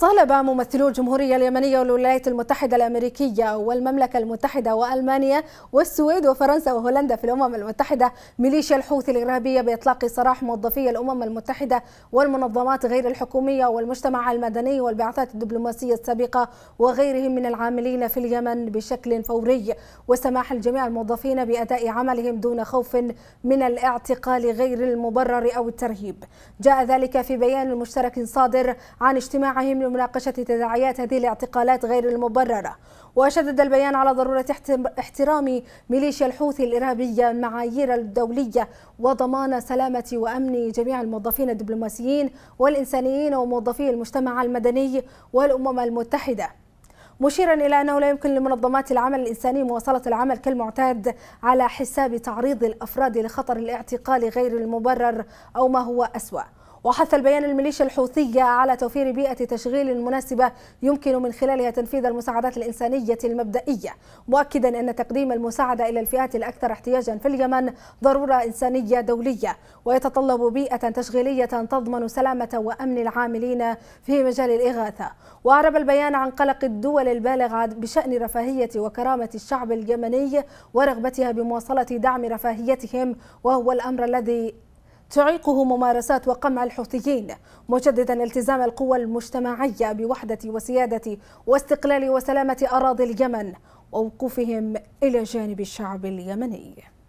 طالب ممثلو الجمهورية اليمنية والولايات المتحدة الأمريكية والمملكة المتحدة وألمانيا والسويد وفرنسا وهولندا في الأمم المتحدة ميليشيا الحوثي الإرهابية بإطلاق سراح موظفي الأمم المتحدة والمنظمات غير الحكومية والمجتمع المدني والبعثات الدبلوماسية السابقة وغيرهم من العاملين في اليمن بشكل فوري وسماح الجميع الموظفين بأداء عملهم دون خوف من الاعتقال غير المبرر أو الترهيب جاء ذلك في بيان مشترك صادر عن اجتماعهم لمناقشة تداعيات هذه الاعتقالات غير المبررة وشدد البيان على ضرورة احترام ميليشيا الحوثي الإرهابية المعايير الدولية وضمان سلامة وأمن جميع الموظفين الدبلوماسيين والإنسانيين وموظفي المجتمع المدني والأمم المتحدة مشيرا إلى أنه لا يمكن لمنظمات العمل الإنساني مواصلة العمل كالمعتاد على حساب تعريض الأفراد لخطر الاعتقال غير المبرر أو ما هو أسوأ وحث البيان الميليشيا الحوثية على توفير بيئة تشغيل مناسبة يمكن من خلالها تنفيذ المساعدات الإنسانية المبدئية مؤكدا أن تقديم المساعدة إلى الفئات الأكثر احتياجا في اليمن ضرورة إنسانية دولية ويتطلب بيئة تشغيلية تضمن سلامة وأمن العاملين في مجال الإغاثة وأعرب البيان عن قلق الدول البالغ بشأن رفاهية وكرامة الشعب اليمني ورغبتها بمواصلة دعم رفاهيتهم وهو الأمر الذي تعيقه ممارسات وقمع الحوثيين مجددا التزام القوى المجتمعية بوحدة وسيادة واستقلال وسلامة أراضي اليمن ووقوفهم إلى جانب الشعب اليمني